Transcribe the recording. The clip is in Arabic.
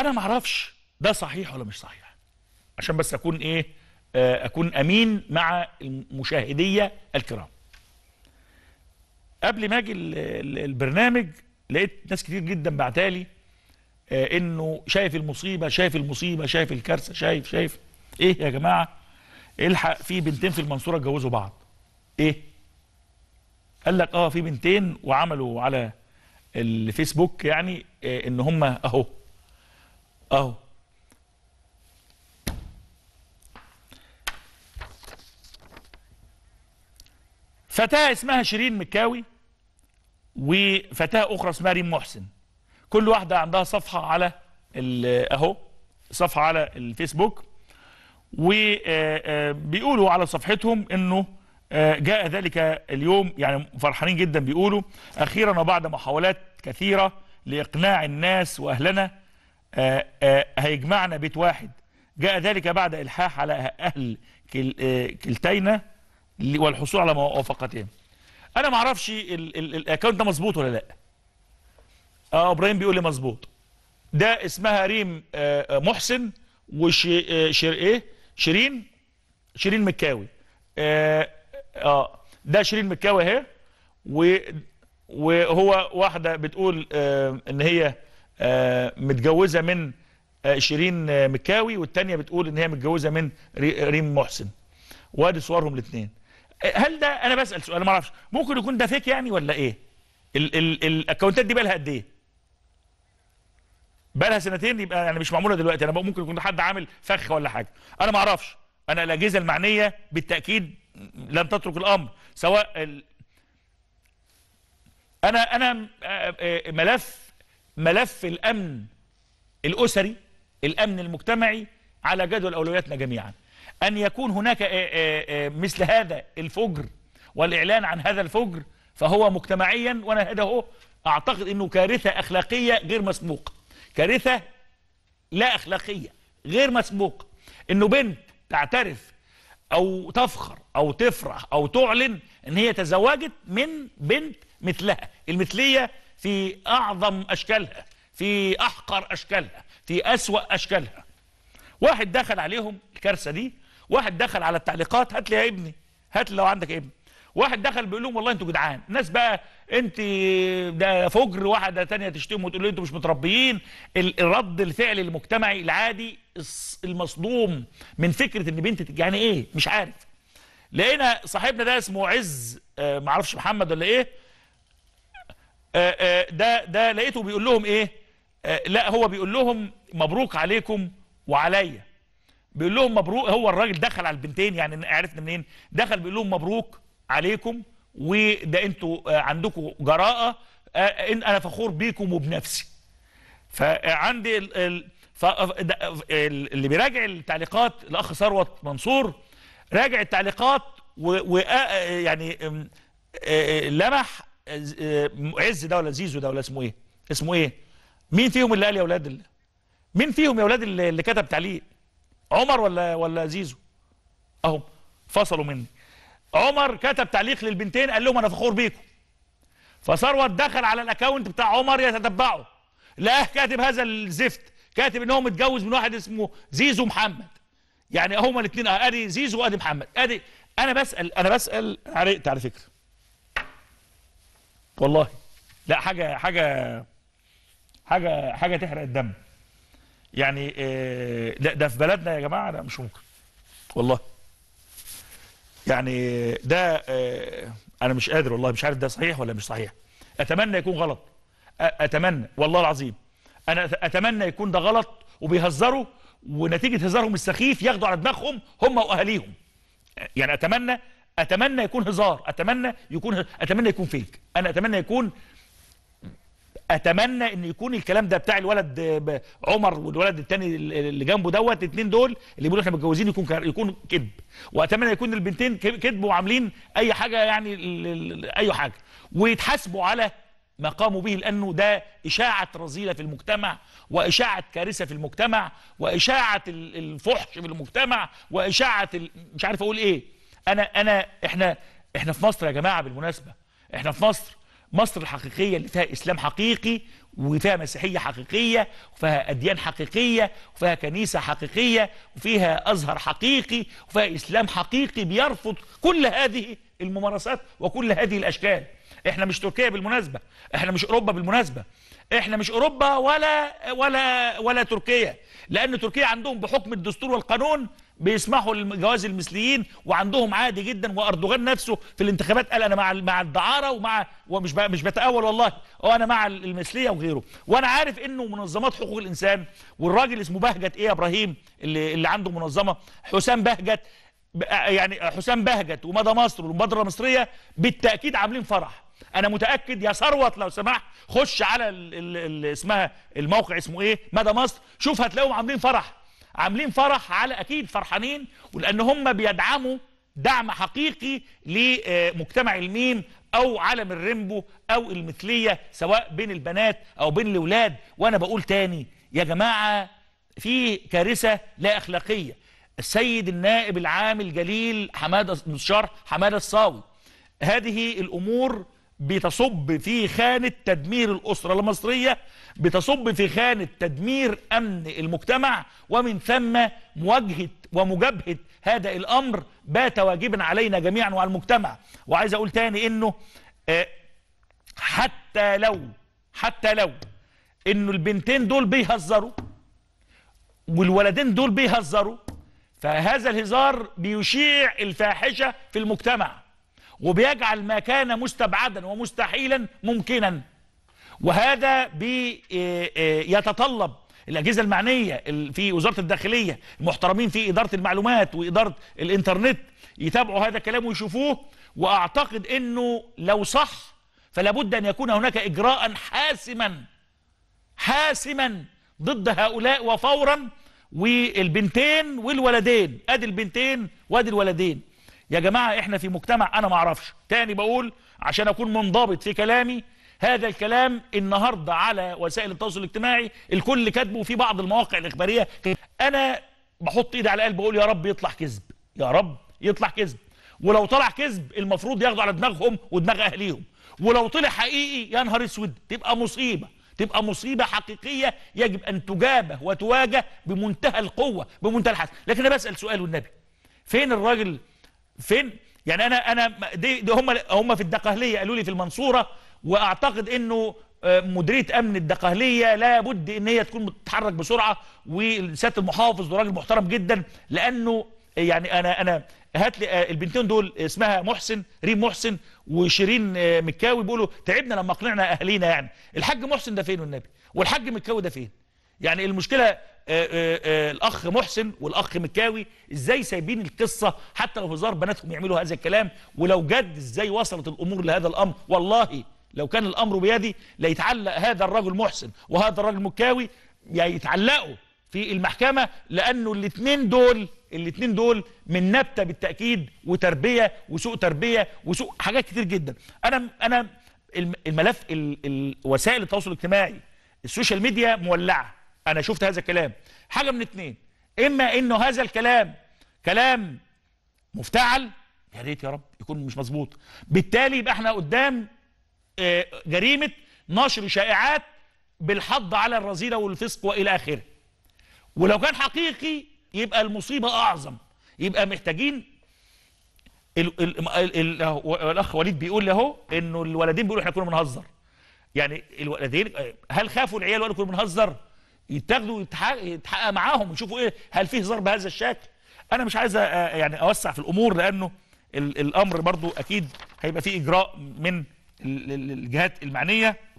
انا ما اعرفش ده صحيح ولا مش صحيح عشان بس اكون ايه آه، اكون امين مع المشاهديه الكرام قبل ما اجي البرنامج لقيت ناس كتير جدا بعتالي آه، انه شايف المصيبه شايف المصيبه شايف الكارثه شايف شايف ايه يا جماعه الحق في بنتين في المنصوره اتجوزوا بعض ايه قال لك اه في بنتين وعملوا على الفيسبوك يعني آه، ان هم اهو اهو فتاة اسمها شيرين مكاوي وفتاة أخرى اسمها ريم محسن كل واحدة عندها صفحة على أهو صفحة على الفيسبوك وبيقولوا آه، آه، على صفحتهم أنه آه، جاء ذلك اليوم يعني فرحانين جدا بيقولوا أخيرا وبعد محاولات كثيرة لإقناع الناس وأهلنا آه، آه، هيجمعنا بيت واحد جاء ذلك بعد الحاح على أهل آه، كلتينا والحصول على موافقتهم أنا ما اعرفش الأكونت ده مظبوط ولا لأ اه إبراهيم بيقول لي مظبوط ده اسمها ريم محسن وشير ايه شيرين شيرين مكاوي اه, ده شيرين مكاوي اهي وهو واحده بتقول ان هي آه، متجوزه من آه، شيرين آه، مكاوي والثانيه بتقول ان هي متجوزه من ريم محسن وادي صورهم الاثنين هل ده انا بسال سؤال ما اعرفش ممكن يكون ده فيك يعني ولا ايه الاكونتات دي بالها قد ايه بقى لها سنتين يبقى يعني مش معموله دلوقتي انا ممكن يكون حد عامل فخ ولا حاجه انا ما اعرفش انا الاجهزه المعنيه بالتاكيد لن تترك الامر سواء ال... انا انا ملف ملف الأمن الأسري الأمن المجتمعي على جدول أولوياتنا جميعا أن يكون هناك مثل هذا الفجر والإعلان عن هذا الفجر فهو مجتمعيا وأنا هذا أعتقد أنه كارثة أخلاقية غير مسبوقة كارثة لا أخلاقية غير مسبوقة أنه بنت تعترف أو تفخر أو تفرح أو تعلن أن هي تزوجت من بنت مثلها المثلية في أعظم أشكالها في أحقر أشكالها في أسوأ أشكالها واحد دخل عليهم الكارثة دي واحد دخل على التعليقات هات لي يا ابني هات لي لو عندك ابن واحد دخل بيقول لهم والله انتوا جدعان الناس بقى انت ده فجر واحده تانية تشتمه وتقول له انتوا مش متربيين الرد الفعل المجتمعي العادي المصدوم من فكره ان بنت يعني ايه مش عارف لقينا صاحبنا ده اسمه عز آه، معرفش محمد ولا ايه آه، آه، ده ده لقيته بيقول لهم ايه آه، لا هو بيقول لهم مبروك عليكم وعليا بيقول لهم مبروك هو الراجل دخل على البنتين يعني عرفنا منين دخل بيقول لهم مبروك عليكم وده انتوا عندكم جراءه ان انا فخور بيكم وبنفسي فعندي ال ال اللي بيراجع التعليقات الاخ ثروت منصور راجع التعليقات يعني لمح عز ده ولا زيزو ده ولا اسمه ايه اسمه ايه مين فيهم اللي قال يا اولاد مين فيهم يا اولاد اللي كتب تعليق عمر ولا ولا زيزو اهو فصلوا مني عمر كتب تعليق للبنتين قال لهم انا فخور بيكم فثروت دخل على الاكونت بتاع عمر يتتبعه لقاه كاتب هذا الزفت كاتب ان هو متجوز من واحد اسمه زيزو محمد يعني هما الاثنين ادي زيزو وادي محمد ادي انا بسال انا بسال عرقت على فكره والله لا حاجه حاجه حاجه حاجه تحرق الدم يعني آه، ده, ده في بلدنا يا جماعه لا مش ممكن والله يعني ده آه، انا مش قادر والله مش عارف ده صحيح ولا مش صحيح اتمنى يكون غلط اتمنى والله العظيم انا اتمنى يكون ده غلط وبيهزروا ونتيجه هزارهم السخيف ياخدوا على دماغهم هم واهاليهم يعني اتمنى اتمنى يكون هزار اتمنى يكون هزار. اتمنى يكون فيك انا اتمنى يكون اتمنى ان يكون الكلام ده بتاع الولد عمر والولد الثاني اللي جنبه دوت الاثنين دول اللي بيقولوا احنا متجوزين يكون يكون كذب واتمنى يكون البنتين كذب وعاملين اي حاجه يعني اي حاجه ويتحاسبوا على ما قاموا به لانه ده اشاعه رذيله في المجتمع واشاعه كارثه في المجتمع واشاعه الفحش في المجتمع واشاعه مش عارف اقول ايه انا انا احنا احنا في مصر يا جماعه بالمناسبه احنا في مصر مصر الحقيقيه اللي فيها اسلام حقيقي وفيها مسيحيه حقيقيه وفيها اديان حقيقيه وفيها كنيسه حقيقيه وفيها ازهر حقيقي وفيها اسلام حقيقي بيرفض كل هذه الممارسات وكل هذه الاشكال احنا مش تركيا بالمناسبه احنا مش اوروبا بالمناسبه احنا مش اوروبا ولا ولا ولا تركيا لان تركيا عندهم بحكم الدستور والقانون بيسمحوا لجواز المثليين وعندهم عادي جدا واردوغان نفسه في الانتخابات قال انا مع مع الدعاره ومع ومش مش بتاول والله وانا مع المثليه وغيره وانا عارف انه منظمات حقوق الانسان والراجل اسمه بهجت ايه يا ابراهيم اللي اللي عنده منظمه حسام بهجت يعني حسام بهجت ومدى مصر والمبادره المصريه بالتاكيد عاملين فرح انا متاكد يا ثروت لو سمحت خش على اللي اسمها الموقع اسمه ايه مدى مصر شوف هتلاقيهم عاملين فرح عاملين فرح على اكيد فرحانين ولان هم بيدعموا دعم حقيقي لمجتمع الميم او عالم الريمبو او المثليه سواء بين البنات او بين الاولاد وانا بقول تاني يا جماعه في كارثه لا اخلاقيه السيد النائب العام الجليل حماده مستشار حماده الصاوي هذه الامور بتصب في خانة تدمير الأسرة المصرية بتصب في خانة تدمير أمن المجتمع ومن ثم مواجهة ومجابهة هذا الأمر بات واجبا علينا جميعا وعلى المجتمع وعايز أقول تاني إنه آه، حتى لو حتى لو إنه البنتين دول بيهزروا والولدين دول بيهزروا فهذا الهزار بيشيع الفاحشة في المجتمع وبيجعل ما كان مستبعدا ومستحيلا ممكنا وهذا بيتطلب إيه، إيه، الأجهزة المعنية في وزارة الداخلية المحترمين في إدارة المعلومات وإدارة الإنترنت يتابعوا هذا الكلام ويشوفوه وأعتقد أنه لو صح فلا بد أن يكون هناك إجراء حاسما حاسما ضد هؤلاء وفورا والبنتين والولدين أدي البنتين وأدي الولدين يا جماعة احنا في مجتمع انا ما اعرفش تاني بقول عشان اكون منضبط في كلامي هذا الكلام النهاردة على وسائل التواصل الاجتماعي الكل كاتبه وفي بعض المواقع الاخبارية انا بحط ايدي على القلب بقول يا رب يطلع كذب يا رب يطلع كذب ولو طلع كذب المفروض ياخدوا على دماغهم ودماغ اهليهم ولو طلع حقيقي يا نهار اسود تبقى مصيبه تبقى مصيبه حقيقيه يجب ان تجابه وتواجه بمنتهى القوه بمنتهى الحسم لكن انا بسال سؤال والنبي فين الراجل فين يعني انا انا دي, دي هم هم في الدقهليه قالوا لي في المنصوره واعتقد انه آه، مديريه امن الدقهليه لابد ان هي تكون بتتحرك بسرعه وسياده المحافظ ده راجل محترم جدا لانه آه، يعني انا انا هات لي آه، البنتين دول اسمها محسن ريم محسن وشيرين مكاوي بيقولوا تعبنا لما اقنعنا اهالينا يعني الحاج محسن ده فين والنبي والحاج مكاوي ده فين يعني المشكلة آآ آه، آآ آه، آه، الاخ محسن والاخ مكاوي ازاي سايبين القصه حتى لو هزار بناتهم يعملوا هذا الكلام ولو جد ازاي وصلت الامور لهذا الامر والله لو كان الامر بيدي ليتعلق هذا الرجل محسن وهذا الرجل مكاوي يعني يتعلقوا في المحكمه لانه الاثنين دول الاثنين دول من نبته بالتاكيد وتربيه وسوء تربيه وسوء حاجات كتير جدا انا انا الملف وسائل التواصل الاجتماعي السوشيال ميديا مولعه انا شفت هذا الكلام حاجه من اتنين اما انه هذا الكلام كلام مفتعل يا ريت يا رب يكون مش مظبوط بالتالي يبقى احنا قدام آه، جريمه نشر شائعات بالحض على الرذيله والفسق والى اخره ولو كان حقيقي يبقى المصيبه اعظم يبقى محتاجين ال ال ال ال الاخ وليد بيقول له اهو انه الولدين بيقولوا احنا كنا بنهزر يعني الولدين هل خافوا العيال وقالوا كنا بنهزر يتاخدوا يتحقق, يتحقق معاهم ويشوفوا ايه هل فيه هزار بهذا الشكل انا مش عايز يعني اوسع في الامور لانه الامر برضو اكيد هيبقى فيه اجراء من الجهات المعنيه